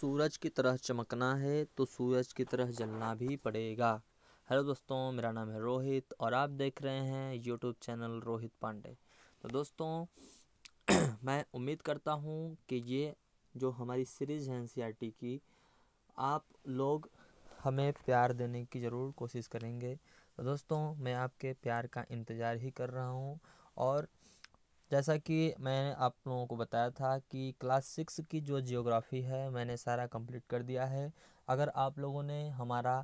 सूरज की तरह चमकना है तो सूरज की तरह जलना भी पड़ेगा हेलो दोस्तों मेरा नाम है रोहित और आप देख रहे हैं यूट्यूब चैनल रोहित पांडे तो दोस्तों मैं उम्मीद करता हूँ कि ये जो हमारी सीरीज़ है एन e की आप लोग हमें प्यार देने की ज़रूर कोशिश करेंगे तो दोस्तों मैं आपके प्यार का इंतज़ार ही कर रहा हूँ और जैसा कि मैंने आप लोगों को बताया था कि क्लास सिक्स की जो जियोग्राफ़ी है मैंने सारा कंप्लीट कर दिया है अगर आप लोगों ने हमारा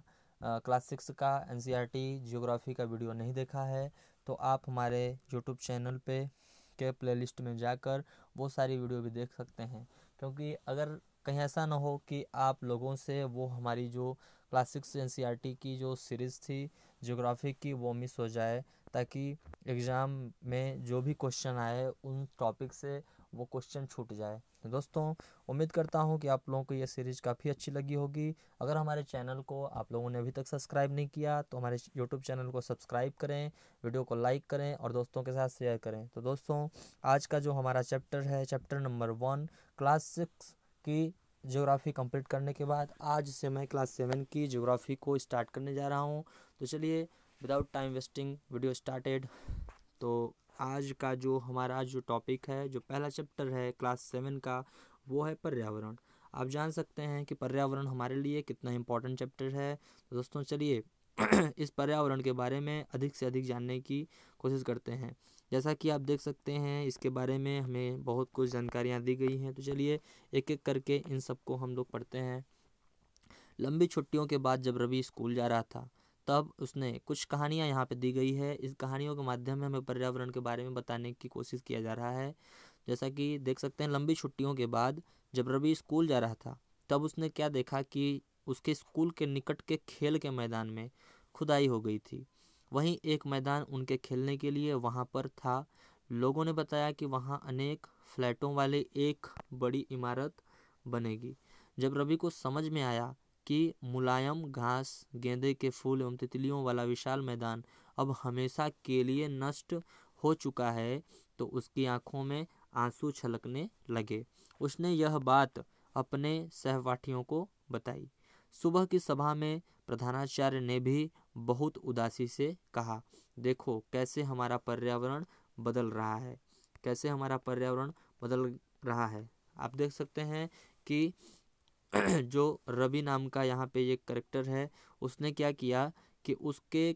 क्लास सिक्स का एन e जियोग्राफ़ी का वीडियो नहीं देखा है तो आप हमारे यूट्यूब चैनल पे के प्लेलिस्ट में जाकर वो सारी वीडियो भी देख सकते हैं क्योंकि अगर कहीं ऐसा ना हो कि आप लोगों से वो हमारी जो क्लास सिक्स एन e की जो सीरीज़ थी जोग्राफ़ी की वो मिस हो जाए ताकि एग्ज़ाम में जो भी क्वेश्चन आए उन टॉपिक से वो क्वेश्चन छूट जाए तो दोस्तों उम्मीद करता हूँ कि आप लोगों को ये सीरीज़ काफ़ी अच्छी लगी होगी अगर हमारे चैनल को आप लोगों ने अभी तक सब्सक्राइब नहीं किया तो हमारे यूट्यूब चैनल को सब्सक्राइब करें वीडियो को लाइक करें और दोस्तों के साथ शेयर करें तो दोस्तों आज का जो हमारा चैप्टर है chapter number one class six की ज्योग्राफ़ी कंप्लीट करने के बाद आज से मैं क्लास सेवन की ज्योग्राफ़ी को स्टार्ट करने जा रहा हूँ तो चलिए without time wasting video started तो आज का जो हमारा जो टॉपिक है जो पहला चैप्टर है क्लास सेवन का वो है पर्यावरण आप जान सकते हैं कि पर्यावरण हमारे लिए कितना इम्पोर्टेंट चैप्टर है तो दोस्तों चलिए इस पर्यावरण के बारे में अधिक से अधिक जानने की कोशिश करते हैं जैसा कि आप देख सकते हैं इसके बारे में हमें बहुत कुछ जानकारियाँ दी गई हैं तो चलिए एक एक करके इन सबको हम लोग पढ़ते हैं लंबी छुट्टियों के बाद जब रवि स्कूल जा रहा था तब उसने कुछ कहानियाँ यहाँ पे दी गई है इस कहानियों के माध्यम में हमें पर्यावरण के बारे में बताने की कोशिश किया जा रहा है जैसा कि देख सकते हैं लंबी छुट्टियों के बाद जब रवि स्कूल जा रहा था तब उसने क्या देखा कि उसके स्कूल के निकट के खेल के मैदान में खुदाई हो गई थी वहीं एक मैदान उनके खेलने के लिए वहां पर था लोगों ने बताया कि वहां अनेक फ्लैटों वाले एक बड़ी इमारत बनेगी जब रवि को समझ में आया कि मुलायम घास गेंदे के फूल एवं तितलियों वाला विशाल मैदान अब हमेशा के लिए नष्ट हो चुका है तो उसकी आंखों में आंसू छलकने लगे उसने यह बात अपने सहपाठियों को बताई सुबह की सभा में प्रधानाचार्य ने भी बहुत उदासी से कहा देखो कैसे हमारा पर्यावरण बदल रहा है कैसे हमारा पर्यावरण बदल रहा है आप देख सकते हैं कि जो रवि नाम का यहाँ पे ये करेक्टर है उसने क्या किया कि उसके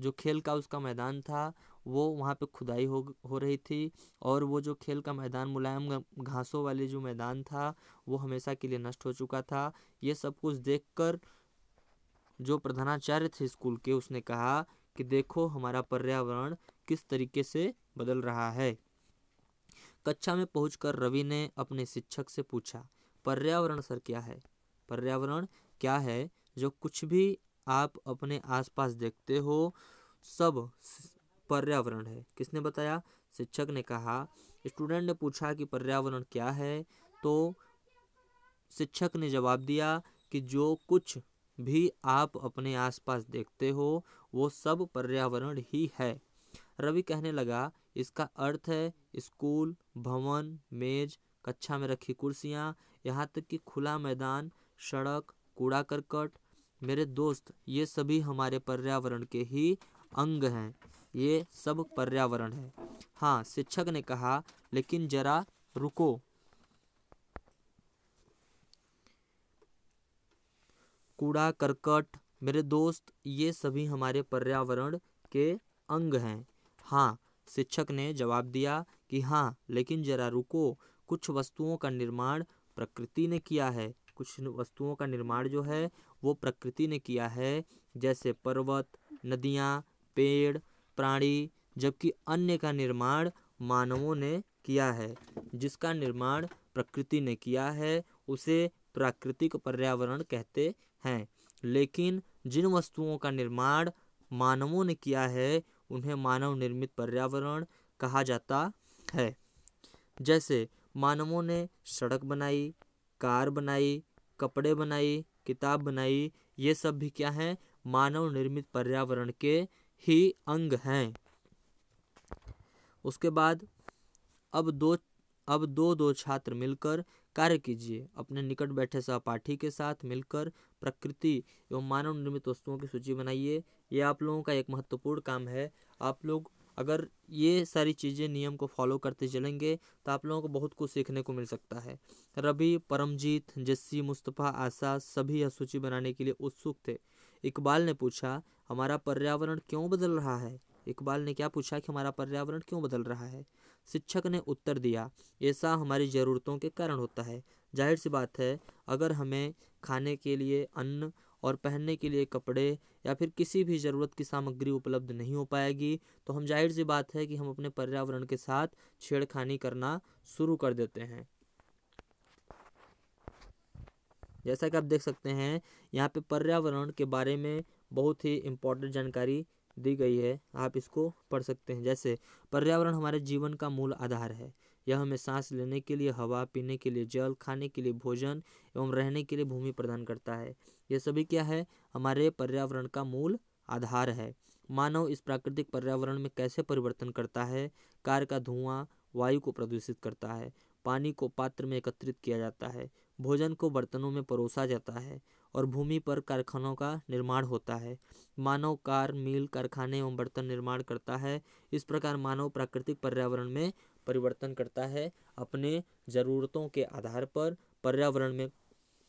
जो खेल का उसका मैदान था वो वहाँ पे खुदाई हो हो रही थी और वो जो खेल का मैदान मुलायम घासों वाले जो मैदान था वो हमेशा के लिए नष्ट हो चुका था ये सब कुछ देखकर जो प्रधानाचार्य थे स्कूल के उसने कहा कि देखो हमारा पर्यावरण किस तरीके से बदल रहा है कक्षा में पहुंचकर रवि ने अपने शिक्षक से पूछा पर्यावरण सर क्या है पर्यावरण क्या है जो कुछ भी आप अपने आसपास देखते हो सब पर्यावरण है किसने बताया शिक्षक ने कहा स्टूडेंट ने पूछा कि पर्यावरण क्या है तो शिक्षक ने जवाब दिया कि जो कुछ भी आप अपने आसपास देखते हो वो सब पर्यावरण ही है रवि कहने लगा इसका अर्थ है स्कूल भवन मेज कक्षा में रखी कुर्सियाँ यहाँ तक कि खुला मैदान सड़क कूड़ा करकट मेरे दोस्त ये सभी हमारे पर्यावरण के ही अंग हैं ये सब पर्यावरण है हाँ शिक्षक ने कहा लेकिन जरा रुको कूड़ा करकट मेरे दोस्त ये सभी हमारे पर्यावरण के अंग हैं हाँ शिक्षक ने जवाब दिया कि हाँ लेकिन जरा रुको कुछ वस्तुओं का निर्माण प्रकृति ने किया है कुछ वस्तुओं का निर्माण जो है वो प्रकृति ने किया है जैसे पर्वत नदियाँ पेड़ प्राणी जबकि अन्य का निर्माण मानवों ने किया है जिसका निर्माण प्रकृति ने किया है उसे प्राकृतिक पर्यावरण कहते हैं लेकिन जिन वस्तुओं का निर्माण मानवों ने किया है उन्हें मानव निर्मित पर्यावरण कहा जाता है जैसे मानवों ने सड़क बनाई कार बनाई कपड़े बनाई किताब बनाई ये सब भी क्या हैं मानव निर्मित पर्यावरण के ही अंग हैं उसके बाद अब दो अब दो दो छात्र मिलकर कार्य कीजिए अपने निकट बैठे सहपाठी के साथ मिलकर प्रकृति एवं मानव निर्मित वस्तुओं की सूची बनाइए ये आप लोगों का एक महत्वपूर्ण काम है आप लोग अगर ये सारी चीज़ें नियम को फॉलो करते चलेंगे तो आप लोगों को बहुत कुछ सीखने को मिल सकता है रवि परमजीत जस्सी मुस्तफ़ा आशा सभी यह सूची बनाने के लिए उत्सुक थे इकबाल ने पूछा हमारा पर्यावरण क्यों बदल रहा है इकबाल ने क्या पूछा कि हमारा पर्यावरण क्यों बदल रहा है शिक्षक ने उत्तर दिया ऐसा हमारी ज़रूरतों के कारण होता है जाहिर सी बात है अगर हमें खाने के लिए अन्न और पहनने के लिए कपड़े या फिर किसी भी ज़रूरत की सामग्री उपलब्ध नहीं हो पाएगी तो हम जाहिर सी बात है कि हम अपने पर्यावरण के साथ छेड़खानी करना शुरू कर देते हैं जैसा कि आप देख सकते हैं यहाँ पे पर्यावरण के बारे में बहुत ही इम्पोर्टेंट जानकारी दी गई है आप इसको पढ़ सकते हैं जैसे पर्यावरण हमारे जीवन का मूल आधार है यह हमें सांस लेने के लिए हवा पीने के लिए जल खाने के लिए भोजन एवं रहने के लिए भूमि प्रदान करता है यह सभी क्या है हमारे पर्यावरण का मूल आधार है मानव इस प्राकृतिक पर्यावरण में कैसे परिवर्तन करता है कार का धुआं वायु को प्रदूषित करता है पानी को पात्र में एकत्रित किया जाता है भोजन को बर्तनों में परोसा जाता है और भूमि पर कारखानों का निर्माण होता है मानव कार मिल कारखाने एवं बर्तन निर्माण करता है इस प्रकार मानव प्राकृतिक पर्यावरण में परिवर्तन करता है अपने ज़रूरतों के आधार पर पर्यावरण में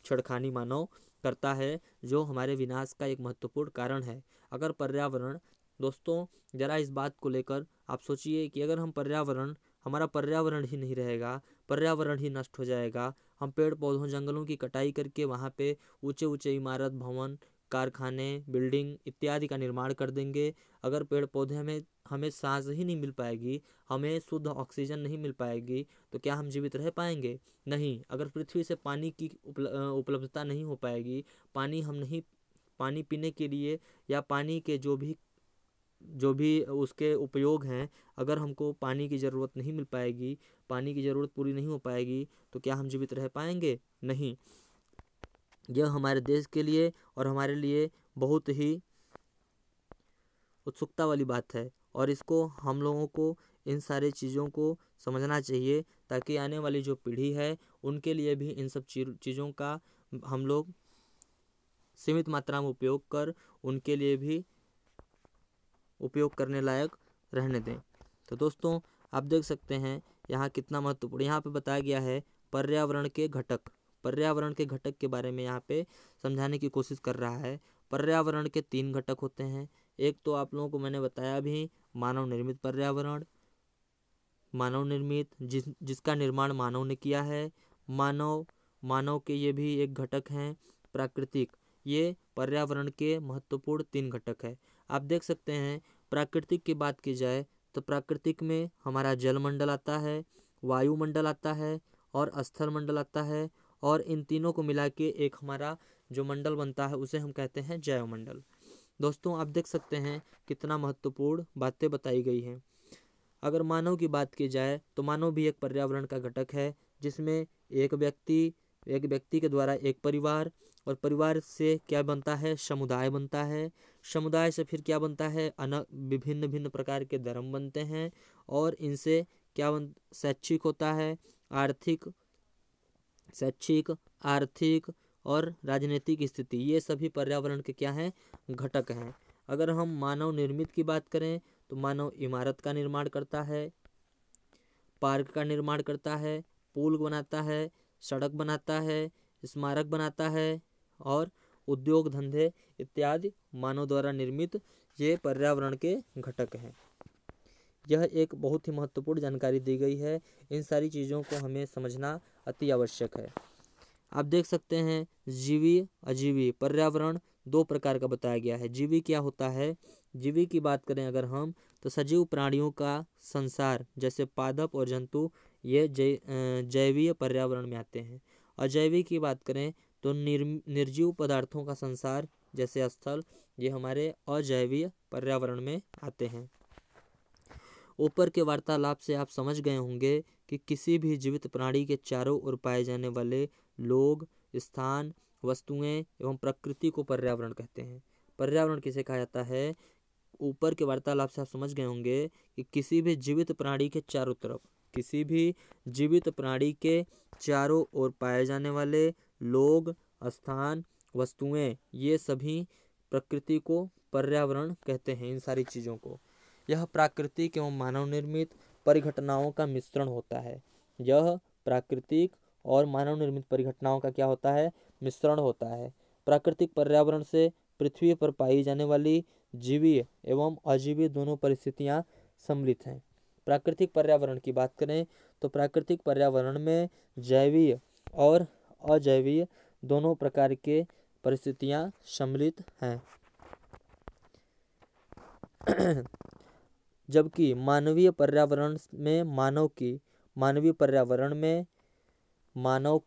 छड़खानी मानव करता है जो हमारे विनाश का एक महत्वपूर्ण कारण है अगर पर्यावरण दोस्तों ज़रा इस बात को लेकर आप सोचिए कि अगर हम पर्यावरण हमारा पर्यावरण ही नहीं रहेगा पर्यावरण ही नष्ट हो जाएगा हम पेड़ पौधों जंगलों की कटाई करके वहाँ पे ऊंचे ऊंचे इमारत भवन कारखाने बिल्डिंग इत्यादि का निर्माण कर देंगे अगर पेड़ पौधे हमें हमें सांस ही नहीं मिल पाएगी हमें शुद्ध ऑक्सीजन नहीं मिल पाएगी तो क्या हम जीवित रह पाएंगे नहीं अगर पृथ्वी से पानी की उपल, उपलब्धता नहीं हो पाएगी पानी हम नहीं पानी पीने के लिए या पानी के जो भी जो भी उसके उपयोग हैं अगर हमको पानी की ज़रूरत नहीं मिल पाएगी पानी की ज़रूरत पूरी नहीं हो पाएगी तो क्या हम जीवित रह पाएंगे नहीं यह हमारे देश के लिए और हमारे लिए बहुत ही उत्सुकता वाली बात है और इसको हम लोगों को इन सारे चीज़ों को समझना चाहिए ताकि आने वाली जो पीढ़ी है उनके लिए भी इन सब चीज़ों का हम लोग सीमित मात्रा में उपयोग कर उनके लिए भी उपयोग करने लायक रहने दें तो दोस्तों आप देख सकते हैं यहाँ कितना महत्वपूर्ण यहाँ पे बताया गया है पर्यावरण के घटक पर्यावरण के घटक के बारे में यहाँ पे समझाने की कोशिश कर रहा है पर्यावरण के तीन घटक होते हैं एक तो आप लोगों को मैंने बताया भी मानव निर्मित पर्यावरण मानव निर्मित जिस जिसका निर्माण मानव ने किया है मानव मानव के ये भी एक घटक हैं प्राकृतिक ये पर्यावरण के महत्वपूर्ण तीन घटक है आप देख सकते हैं प्राकृतिक की बात की जाए तो प्राकृतिक में हमारा जलमंडल आता है वायुमंडल आता है और स्थल मंडल आता है और इन तीनों को मिला के एक हमारा जो मंडल बनता है उसे हम कहते हैं जैवमंडल दोस्तों आप देख सकते हैं कितना महत्वपूर्ण बातें बताई गई हैं अगर मानव की बात की जाए तो मानव भी एक पर्यावरण का घटक है जिसमें एक व्यक्ति एक व्यक्ति के द्वारा एक परिवार और परिवार से क्या बनता है समुदाय बनता है समुदाय से फिर क्या बनता है अन विभिन्न भिन्न प्रकार के धर्म बनते हैं और इनसे क्या बन शैक्षिक होता है आर्थिक शैक्षिक आर्थिक और राजनीतिक स्थिति ये सभी पर्यावरण के क्या हैं घटक हैं अगर हम मानव निर्मित की बात करें तो मानव इमारत का निर्माण करता है पार्क का निर्माण करता है पुल बनाता है सड़क बनाता है स्मारक बनाता है और उद्योग धंधे इत्यादि मानव द्वारा निर्मित ये पर्यावरण के घटक हैं यह एक बहुत ही महत्वपूर्ण जानकारी दी गई है इन सारी चीज़ों को हमें समझना अति आवश्यक है आप देख सकते हैं जीवी अजीवी पर्यावरण दो प्रकार का बताया गया है जीवी क्या होता है जीवी की बात करें अगर हम तो सजीव प्राणियों का संसार जैसे पादप और जंतु ये जै जैवीय पर्यावरण में आते हैं अजैवी की बात करें तो निर् निर्जीव पदार्थों का संसार जैसे स्थल ये हमारे अजैवीय पर्यावरण में आते हैं ऊपर के वार्तालाप से आप समझ गए होंगे कि किसी भी जीवित प्राणी के चारों ओर पाए जाने वाले लोग स्थान वस्तुएं एवं प्रकृति को पर्यावरण कहते हैं पर्यावरण किसे कहा जाता है ऊपर के वार्तालाप से आप समझ गए होंगे कि किसी भी जीवित प्राणी के चारों तरफ किसी भी जीवित प्राणी के चारों ओर पाए जाने वाले लोग स्थान वस्तुएं ये सभी प्रकृति को पर्यावरण कहते हैं इन सारी चीज़ों को यह प्राकृतिक एवं मानव निर्मित परिघटनाओं का मिश्रण होता है यह प्राकृतिक और मानव निर्मित परिघटनाओं का क्या होता है मिश्रण होता है प्राकृतिक पर्यावरण से पृथ्वी पर पाई जाने वाली जीवी एवं अजीवी दोनों परिस्थितियाँ सम्मिलित हैं प्राकृतिक पर्यावरण की बात करें तो प्राकृतिक पर्यावरण में जैवीय और अजैवीय दोनों प्रकार के परिस्थितियां सम्मिलित हैं जबकि मानवीय पर्यावरण में मानव की मानवीय पर्यावरण में मानव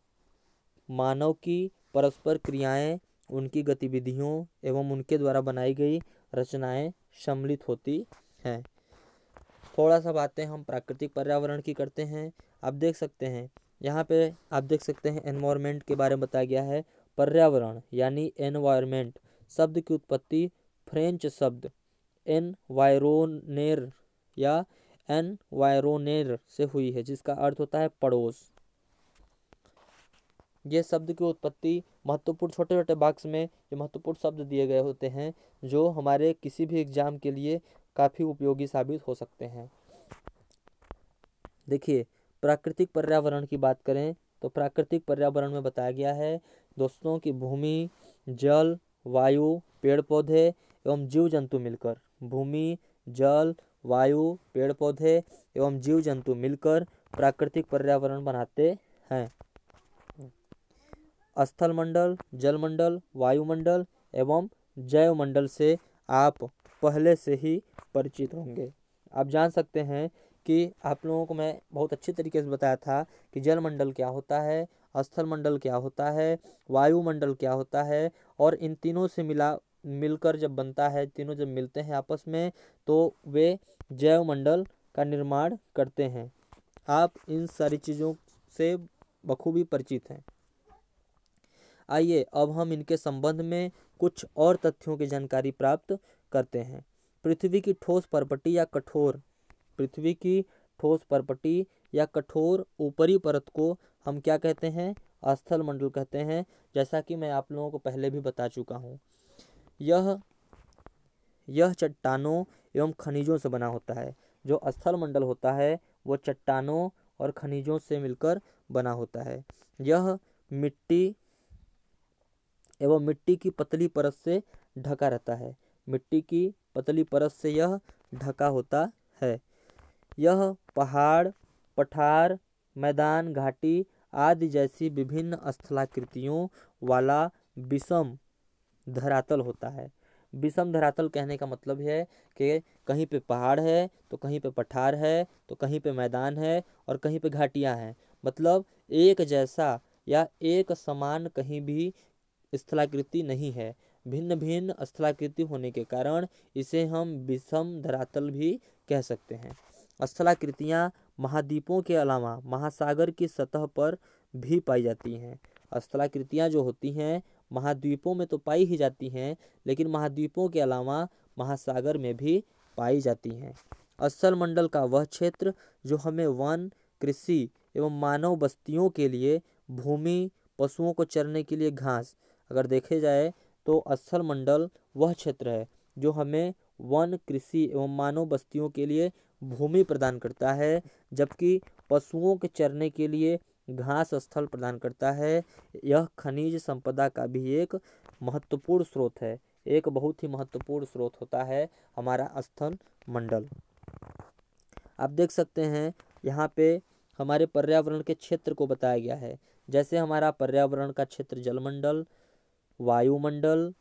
मानव की परस्पर क्रियाएं उनकी गतिविधियों एवं उनके द्वारा बनाई गई रचनाएं सम्मिलित होती हैं थोड़ा सा बातें हम प्राकृतिक पर्यावरण की करते हैं आप देख सकते हैं यहाँ पे आप देख सकते हैं एनवायरमेंट के बारे में बताया गया है पर्यावरण यानी एनवायरमेंट शब्द की उत्पत्ति फ्रेंच शब्द एनवायरोनेर या एनवायरोनेर से हुई है जिसका अर्थ होता है पड़ोस ये शब्द की उत्पत्ति महत्वपूर्ण छोटे छोटे बाक्स में ये महत्वपूर्ण शब्द दिए गए होते हैं जो हमारे किसी भी एग्जाम के लिए काफ़ी उपयोगी साबित हो सकते हैं देखिए प्राकृतिक पर्यावरण की बात करें तो प्राकृतिक पर्यावरण में बताया गया है दोस्तों की भूमि जल वायु पेड़ पौधे एवं जीव जंतु मिलकर भूमि जल वायु पेड़ पौधे एवं जीव जंतु मिलकर प्राकृतिक पर्यावरण बनाते हैं स्थल मंडल जल मंडल वायुमंडल एवं जैव मंडल से आप पहले से ही परिचित होंगे आप जान सकते हैं कि आप लोगों को मैं बहुत अच्छे तरीके से बताया था कि जलमंडल क्या होता है स्थल मंडल क्या होता है वायुमंडल क्या होता है और इन तीनों से मिला मिलकर जब बनता है तीनों जब मिलते हैं आपस में तो वे जैवमंडल का निर्माण करते हैं आप इन सारी चीज़ों से बखूबी परिचित हैं आइए अब हम इनके संबंध में कुछ और तथ्यों की जानकारी प्राप्त करते हैं पृथ्वी की ठोस परपटी या कठोर पृथ्वी की ठोस परपटी या कठोर ऊपरी परत को हम क्या कहते हैं अस्थल मंडल कहते हैं जैसा कि मैं आप लोगों को पहले भी बता चुका हूँ यह यह चट्टानों एवं खनिजों से बना होता है जो अस्थल मंडल होता है वो चट्टानों और खनिजों से मिलकर बना होता है यह मिट्टी एवं मिट्टी की पतली परत से ढका रहता है मिट्टी की पतली परत से यह ढका होता है यह पहाड़ पठार मैदान घाटी आदि जैसी विभिन्न स्थलाकृतियों वाला विषम धरातल होता है विषम धरातल कहने का मतलब है कि कहीं पे पहाड़ है तो कहीं पे पठार है तो कहीं पे मैदान है और कहीं पे घाटियां हैं मतलब एक जैसा या एक समान कहीं भी स्थलाकृति नहीं है भिन्न भिन्न स्थलाकृति होने के कारण इसे हम विषम धरातल भी कह सकते हैं स्थलाकृतियाँ महाद्वीपों के अलावा महासागर की सतह पर भी पाई जाती हैं स्थलाकृतियाँ जो होती हैं महाद्वीपों में तो पाई ही जाती हैं लेकिन महाद्वीपों के अलावा महासागर में भी पाई जाती हैं असल मंडल का वह क्षेत्र जो हमें वन कृषि एवं मानव बस्तियों के लिए भूमि पशुओं को चरने के लिए घास अगर देखे जाए तो असल मंडल वह क्षेत्र है जो हमें वन कृषि एवं मानव बस्तियों के लिए भूमि प्रदान करता है जबकि पशुओं के चरने के लिए घास स्थल प्रदान करता है यह खनिज संपदा का भी एक महत्वपूर्ण स्रोत है एक बहुत ही महत्वपूर्ण स्रोत होता है हमारा स्थल मंडल आप देख सकते हैं यहाँ पे हमारे पर्यावरण के क्षेत्र को बताया गया है जैसे हमारा पर्यावरण का क्षेत्र जलमंडल वायुमंडल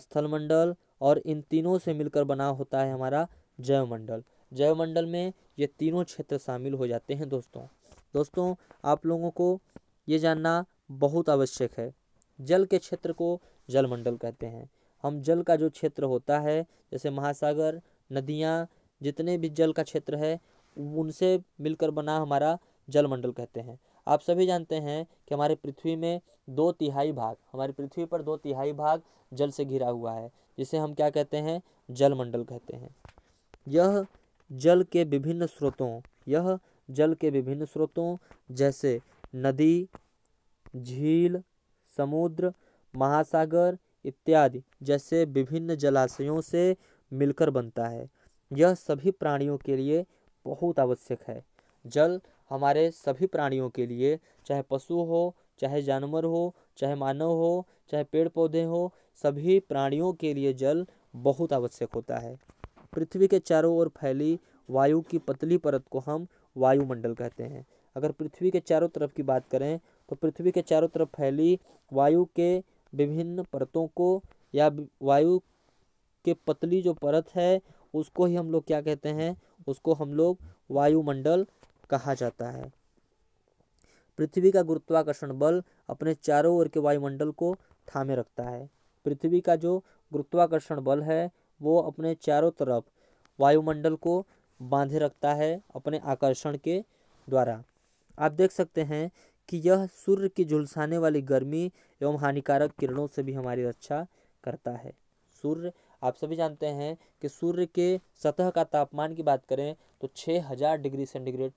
स्थलमंडल और इन तीनों से मिलकर बना होता है हमारा जैवमंडल जैवमंडल में ये तीनों क्षेत्र शामिल हो जाते हैं दोस्तों दोस्तों आप लोगों को ये जानना बहुत आवश्यक है जल के क्षेत्र को जलमंडल कहते हैं हम जल का जो क्षेत्र होता है जैसे महासागर नदियाँ जितने भी जल का क्षेत्र है उनसे मिलकर बना हमारा जलमंडल कहते हैं आप सभी जानते हैं कि हमारे पृथ्वी में दो तिहाई भाग हमारी पृथ्वी पर दो तिहाई भाग जल से घिरा हुआ है जिसे हम क्या कहते हैं जलमंडल कहते हैं यह जल के विभिन्न स्रोतों यह जल के विभिन्न स्रोतों जैसे नदी झील समुद्र महासागर इत्यादि जैसे विभिन्न जलाशयों से मिलकर बनता है यह सभी प्राणियों के लिए बहुत आवश्यक है जल हमारे सभी प्राणियों के लिए चाहे पशु हो चाहे जानवर हो चाहे मानव हो चाहे पेड़ पौधे हो सभी प्राणियों के लिए जल बहुत आवश्यक होता है पृथ्वी के चारों ओर फैली वायु की पतली परत को हम वायुमंडल कहते हैं अगर पृथ्वी के चारों तरफ की बात करें तो पृथ्वी के चारों तरफ फैली वायु के विभिन्न परतों को या वायु के पतली जो परत है उसको ही हम लोग क्या कहते हैं उसको हम लोग वायुमंडल कहा जाता है पृथ्वी का गुरुत्वाकर्षण बल अपने चारों ओर के वायुमंडल को थामे रखता है पृथ्वी का जो गुरुत्वाकर्षण बल है वो अपने चारों तरफ वायुमंडल को बांधे रखता है अपने आकर्षण के द्वारा आप देख सकते हैं कि यह सूर्य की झुलसाने वाली गर्मी एवं हानिकारक किरणों से भी हमारी रक्षा करता है सूर्य आप सभी जानते हैं कि सूर्य के सतह का तापमान की बात करें तो 6000 डिग्री सेंटीग्रेड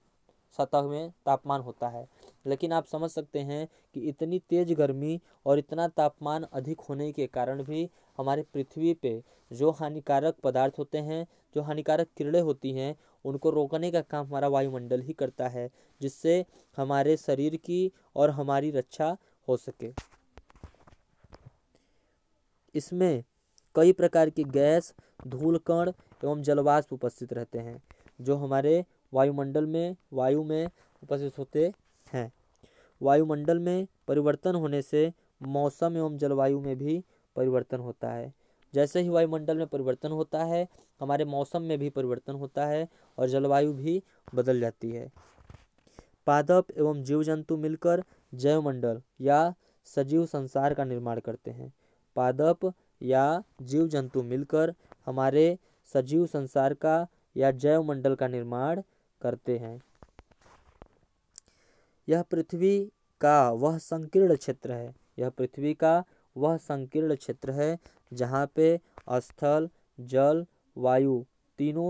सतह में तापमान होता है लेकिन आप समझ सकते हैं कि इतनी तेज़ गर्मी और इतना तापमान अधिक होने के कारण भी हमारे पृथ्वी पे जो हानिकारक पदार्थ होते हैं जो हानिकारक किरणे होती हैं उनको रोकने का काम हमारा वायुमंडल ही करता है जिससे हमारे शरीर की और हमारी रक्षा हो सके इसमें कई प्रकार की गैस धूल कण एवं जलवाष्प उपस्थित रहते हैं जो हमारे वायुमंडल में वायु में उपस्थित होते हैं वायुमंडल में परिवर्तन होने से मौसम एवं जलवायु में भी परिवर्तन होता है जैसे ही वायुमंडल में परिवर्तन होता है हमारे मौसम में भी परिवर्तन होता है और जलवायु भी बदल जाती है पादप एवं जीव जंतु मिलकर जैवमंडल या सजीव संसार का निर्माण करते हैं पादप या जीव जंतु मिलकर हमारे सजीव संसार का या जैवमंडल का निर्माण करते हैं यह पृथ्वी का वह संकीर्ण क्षेत्र है यह पृथ्वी का वह संकीर्ण क्षेत्र है जहाँ पे स्थल जल वायु तीनों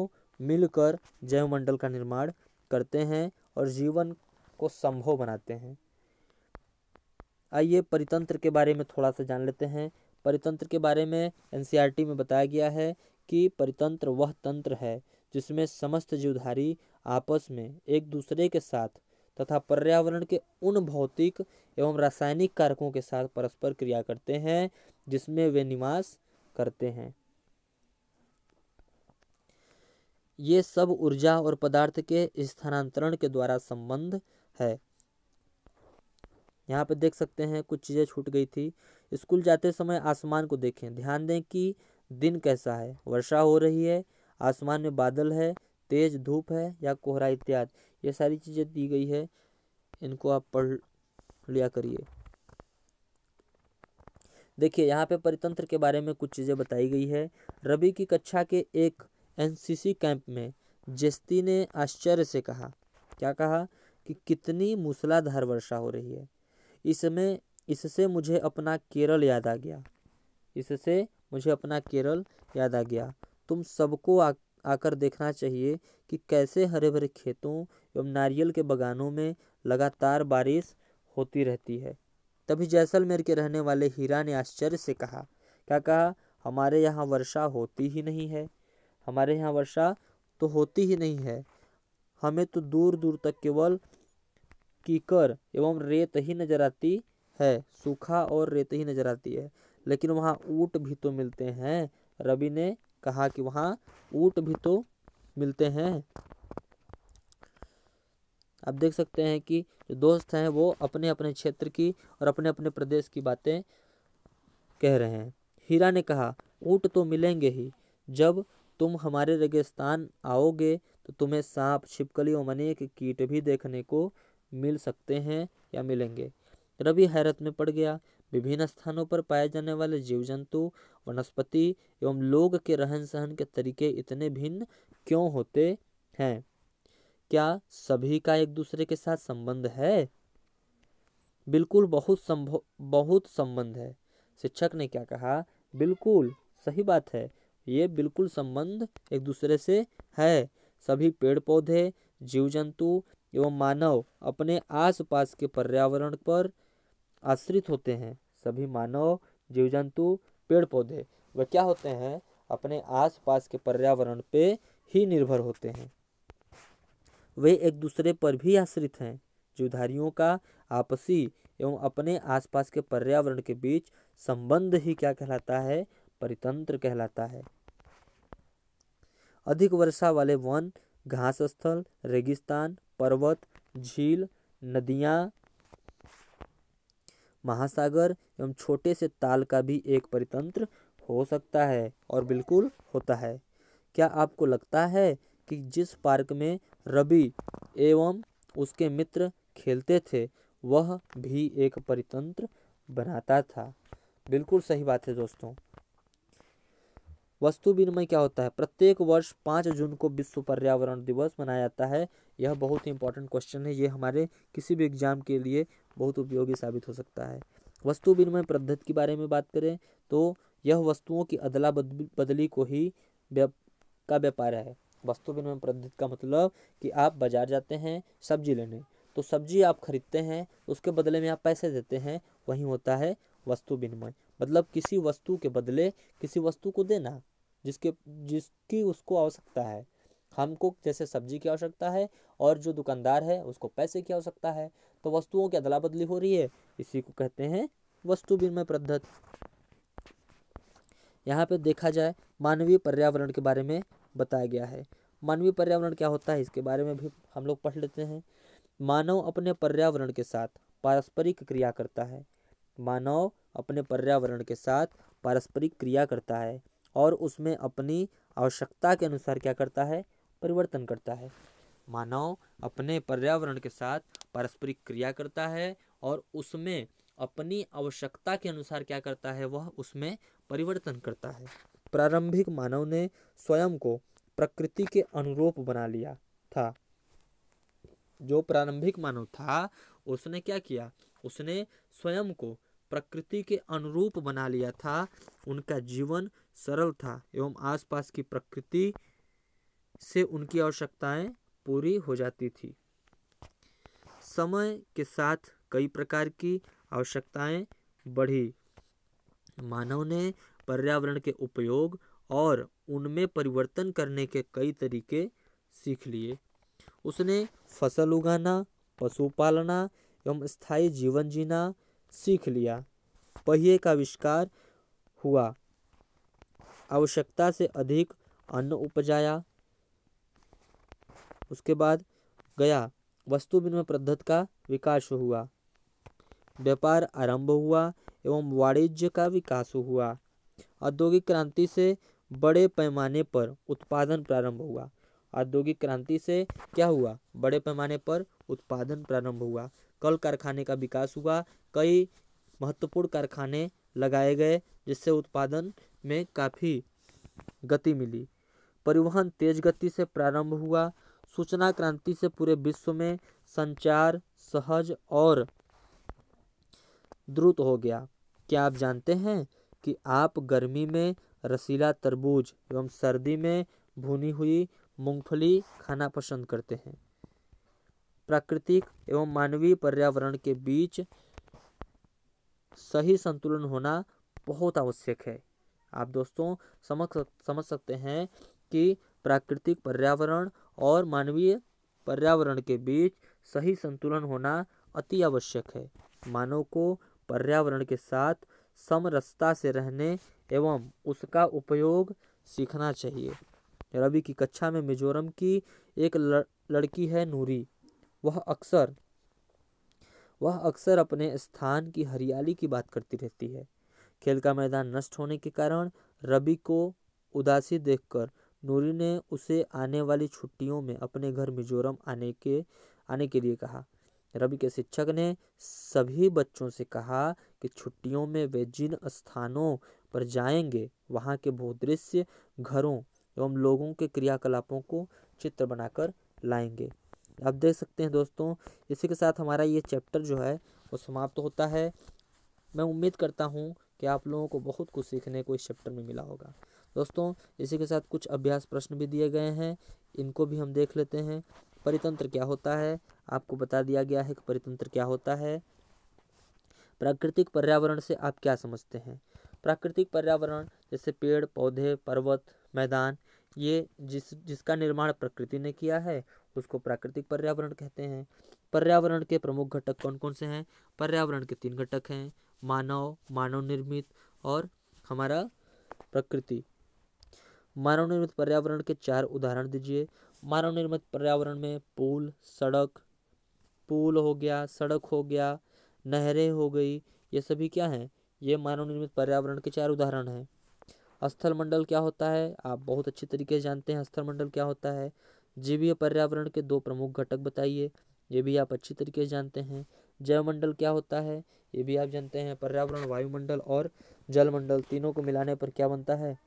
मिलकर जैवमंडल का निर्माण करते हैं और जीवन को संभव बनाते हैं आइए परितंत्र के बारे में थोड़ा सा जान लेते हैं परितंत्र के बारे में एन e में बताया गया है कि परितंत्र वह तंत्र है जिसमें समस्त जीवधारी आपस में एक दूसरे के साथ तथा पर्यावरण के उन भौतिक एवं रासायनिक कारकों के साथ परस्पर क्रिया करते हैं जिसमें वे निवास करते हैं ये सब ऊर्जा और पदार्थ के स्थानांतरण के द्वारा संबंध है यहाँ पे देख सकते हैं कुछ चीज़ें छूट गई थी स्कूल जाते समय आसमान को देखें ध्यान दें कि दिन कैसा है वर्षा हो रही है आसमान में बादल है तेज़ धूप है या कोहरा इत्यादि ये सारी चीज़ें दी गई है इनको आप पढ़ लिया करिए देखिए यहाँ पे परितंत्र के बारे में कुछ चीज़ें बताई गई है रवि की कक्षा के एक एनसीसी कैंप में जेस्ती ने आश्चर्य से कहा क्या कहा कि कितनी मूसलाधार वर्षा हो रही है इसमें इससे मुझे अपना केरल याद आ गया इससे मुझे अपना केरल याद आ गया तुम सबको आकर देखना चाहिए कि कैसे हरे भरे खेतों एवं नारियल के बगानों में लगातार बारिश होती रहती है तभी जैसलमेर के रहने वाले हीरा ने आश्चर्य से कहा क्या कहा हमारे यहाँ वर्षा होती ही नहीं है हमारे यहाँ वर्षा तो होती ही नहीं है हमें तो दूर दूर तक केवल कीकर एवं रेत ही नज़र आती है सूखा और रेत ही नज़र आती है लेकिन वहाँ ऊँट भी तो मिलते हैं रवि ने कहा कि वहाँ ऊँट भी तो मिलते हैं आप देख सकते हैं कि जो दोस्त हैं वो अपने अपने क्षेत्र की और अपने अपने प्रदेश की बातें कह रहे हैं हीरा ने कहा ऊँट तो मिलेंगे ही जब तुम हमारे रेगिस्तान आओगे तो तुम्हें सांप छिपकली और मनी के कीट भी देखने को मिल सकते हैं या मिलेंगे रवि हैरत में पड़ गया विभिन्न स्थानों पर पाए जाने वाले जीव जंतु वनस्पति एवं लोग के रहन सहन के तरीके इतने भिन्न क्यों होते हैं क्या सभी का एक दूसरे के साथ संबंध है बिल्कुल बहुत संभव बहुत संबंध है शिक्षक ने क्या कहा बिल्कुल सही बात है ये बिल्कुल संबंध एक दूसरे से है सभी पेड़ पौधे जीव जंतु एवं मानव अपने आसपास के पर्यावरण पर आश्रित होते हैं सभी मानव जीव जंतु पेड़ पौधे वे क्या होते हैं अपने आसपास के पर्यावरण पे ही निर्भर होते हैं वे एक दूसरे पर भी आश्रित हैं जीवधारियों का आपसी एवं अपने आसपास के पर्यावरण के बीच संबंध ही क्या कहलाता है परितंत्र कहलाता है अधिक वर्षा वाले वन घास स्थल रेगिस्तान पर्वत झील नदियाँ महासागर एवं छोटे से ताल का भी एक परितंत्र हो सकता है और बिल्कुल होता है क्या आपको लगता है कि जिस पार्क में रवि एवं उसके मित्र खेलते थे वह भी एक परितंत्र बनाता था बिल्कुल सही बात है दोस्तों वस्तु विनिमय क्या होता है प्रत्येक वर्ष पाँच जून को विश्व पर्यावरण दिवस मनाया जाता है यह बहुत ही इंपॉर्टेंट क्वेश्चन है ये हमारे किसी भी एग्जाम के लिए बहुत उपयोगी साबित हो सकता है वस्तु विनिमय पद्धति के बारे में बात करें तो यह वस्तुओं की अदला बदली को ही का व्यापार है वस्तु विनिमय पद्धति का मतलब कि आप बाजार जाते हैं सब्जी लेने तो सब्जी आप खरीदते हैं उसके बदले में आप पैसे देते हैं वहीं होता है वस्तु विनिमय मतलब किसी वस्तु के बदले किसी वस्तु को देना जिसके जिसकी उसको आवश्यकता है हमको जैसे सब्जी की आवश्यकता है और जो दुकानदार है उसको पैसे की आवश्यकता है तो वस्तुओं की अदला बदली हो रही है इसी को कहते हैं वस्तु विनिमय पद्धत यहाँ पे देखा जाए मानवीय पर्यावरण के बारे में बताया गया है मानवीय पर्यावरण क्या होता है इसके बारे में भी हम लोग पढ़ लेते हैं मानव अपने पर्यावरण के साथ पारस्परिक क्रिया करता है मानव अपने पर्यावरण के साथ पारस्परिक क्रिया करता है और उसमें अपनी आवश्यकता के अनुसार क्या करता है परिवर्तन करता है मानव अपने पर्यावरण के साथ पारस्परिक क्रिया करता है और उसमें अपनी आवश्यकता के अनुसार क्या करता है वह उसमें परिवर्तन करता है प्रारंभिक मानव ने स्वयं को प्रकृति के अनुरूप बना लिया था जो प्रारंभिक मानव था उसने क्या किया उसने स्वयं को प्रकृति के अनुरूप बना लिया था उनका जीवन सरल था एवं आसपास की प्रकृति से उनकी आवश्यकताएं पूरी हो जाती थी समय के साथ कई प्रकार की आवश्यकताएं बढ़ी मानव ने पर्यावरण के उपयोग और उनमें परिवर्तन करने के कई तरीके सीख लिए उसने फसल उगाना पशु पालना एवं स्थायी जीवन जीना सीख लिया पहिए का आविष्कार हुआ आवश्यकता से अधिक अन्न उपजाया उसके बाद गया वस्तु विनिमय पद्धत का विकास हुआ व्यापार आरंभ हुआ एवं वाणिज्य का विकास हुआ औद्योगिक क्रांति से बड़े पैमाने पर उत्पादन प्रारंभ हुआ औद्योगिक क्रांति से क्या हुआ बड़े पैमाने पर उत्पादन प्रारंभ हुआ कल कारखाने का विकास हुआ कई महत्वपूर्ण कारखाने लगाए गए जिससे उत्पादन में काफ़ी गति मिली परिवहन तेज गति से प्रारंभ हुआ सूचना क्रांति से पूरे विश्व में संचार सहज और द्रुत हो गया क्या आप जानते हैं कि आप गर्मी में रसीला तरबूज एवं सर्दी में भुनी हुई मूंगफली खाना पसंद करते हैं प्राकृतिक एवं मानवीय पर्यावरण के बीच सही संतुलन होना बहुत आवश्यक है आप दोस्तों समझ समझ सकते हैं कि प्राकृतिक पर्यावरण और मानवीय पर्यावरण के बीच सही संतुलन होना अति आवश्यक है मानव को पर्यावरण के साथ समरसता से रहने एवं उसका उपयोग सीखना चाहिए रवि की कक्षा में मिजोरम की एक लड़की है नूरी वह अक्सर वह अक्सर अपने स्थान की हरियाली की बात करती रहती है खेल का मैदान नष्ट होने के कारण रवि को उदासी देखकर नूरी ने उसे आने वाली छुट्टियों में अपने घर मिजोरम आने के आने के लिए कहा रवि के शिक्षक ने सभी बच्चों से कहा कि छुट्टियों में वे जिन स्थानों पर जाएंगे वहाँ के भूदृश्य घरों एवं लोगों के क्रियाकलापों को चित्र बनाकर लाएंगे आप देख सकते हैं दोस्तों इसी के साथ हमारा ये चैप्टर जो है वो समाप्त होता है मैं उम्मीद करता हूँ कि आप लोगों को बहुत कुछ सीखने को इस चैप्टर में मिला होगा दोस्तों इसी के साथ कुछ अभ्यास प्रश्न भी दिए गए हैं इनको भी हम देख लेते हैं परितंत्र क्या होता है आपको बता दिया गया है कि परितंत्र क्या होता है प्राकृतिक पर्यावरण से आप क्या समझते हैं प्राकृतिक पर्यावरण जैसे पेड़ पौधे पर्वत मैदान ये जिस जिसका निर्माण प्रकृति ने किया है उसको प्राकृतिक पर्यावरण कहते हैं पर्यावरण के प्रमुख घटक कौन कौन से हैं पर्यावरण के तीन घटक हैं मानव मानव निर्मित और हमारा प्रकृति मानव निर्मित पर्यावरण के चार उदाहरण दीजिए मानव निर्मित पर्यावरण में पुल सड़क पुल हो गया सड़क हो गया नहरें हो गई ये सभी क्या हैं ये मानव निर्मित पर्यावरण के चार उदाहरण हैं स्थल मंडल क्या होता है आप बहुत अच्छी तरीके से जानते हैं स्थल मंडल क्या होता है जीवीय पर्यावरण के दो प्रमुख घटक बताइए ये भी आप अच्छी तरीके से जानते हैं जैवमंडल क्या होता है ये भी आप जानते हैं पर्यावरण वायुमंडल और जलमंडल तीनों को मिलाने पर क्या बनता है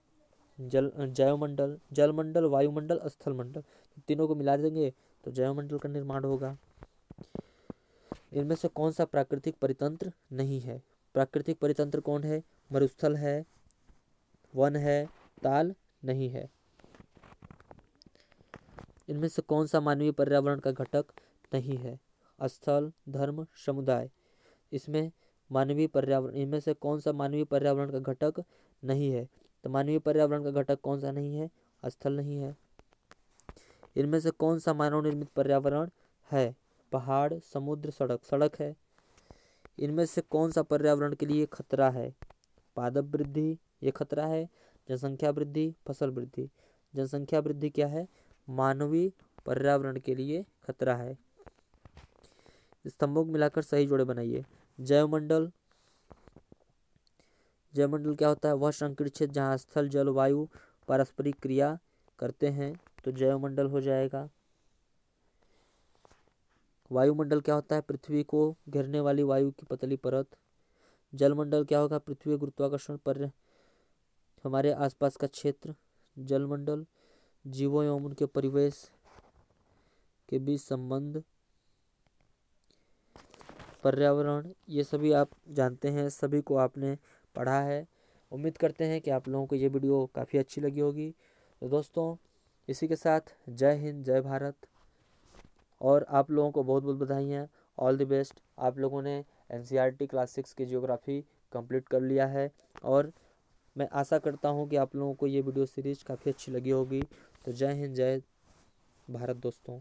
जल जल जलमंडल वायुमंडल स्थल मंडल तो तीनों को मिला देंगे तो जैवमंडल का निर्माण होगा इनमें से कौन सा प्राकृतिक परितंत्र नहीं है प्राकृतिक परितंत्र कौन है मरुस्थल है वन है ताल नहीं है इनमें से कौन सा मानवीय पर्यावरण का घटक नहीं है स्थल धर्म समुदाय इसमें मानवीय पर्यावरण इनमें से कौन सा मानवीय पर्यावरण का घटक नहीं है तो मानवीय पर्यावरण का घटक कौन सा नहीं है स्थल नहीं है इनमें से कौन सा मानव निर्मित पर्यावरण है पहाड़ समुद्र सड़क सड़क है इनमें से कौन सा पर्यावरण के लिए खतरा है पादप वृद्धि ये खतरा है जनसंख्या वृद्धि फसल वृद्धि जनसंख्या वृद्धि क्या है मानवीय पर्यावरण के लिए खतरा है स्तंभों को मिलाकर सही जोड़े बनाइए जयमंडल जयमंडल क्या होता है वह संकृत क्षेत्र जहाँ स्थल जलवायु पारस्परिक क्रिया करते हैं तो जयमंडल हो जाएगा वायुमंडल क्या होता है पृथ्वी को घेरने वाली वायु की पतली परत जलमंडल क्या होगा पृथ्वी गुरुत्वाकर्षण पर हमारे आसपास का क्षेत्र जलमंडल जीवों एवं उनके परिवेश के बीच संबंध पर्यावरण ये सभी आप जानते हैं सभी को आपने पढ़ा है उम्मीद करते हैं कि आप लोगों को ये वीडियो काफ़ी अच्छी लगी होगी तो दोस्तों इसी के साथ जय हिंद जय भारत और आप लोगों को बहुत बहुत बधाई हैं ऑल द बेस्ट आप लोगों ने N C R class six की जियोग्राफी कंप्लीट कर लिया है और मैं आशा करता हूँ कि आप लोगों को ये वीडियो सीरीज काफ़ी अच्छी लगी होगी तो जय हिंद जय भारत दोस्तों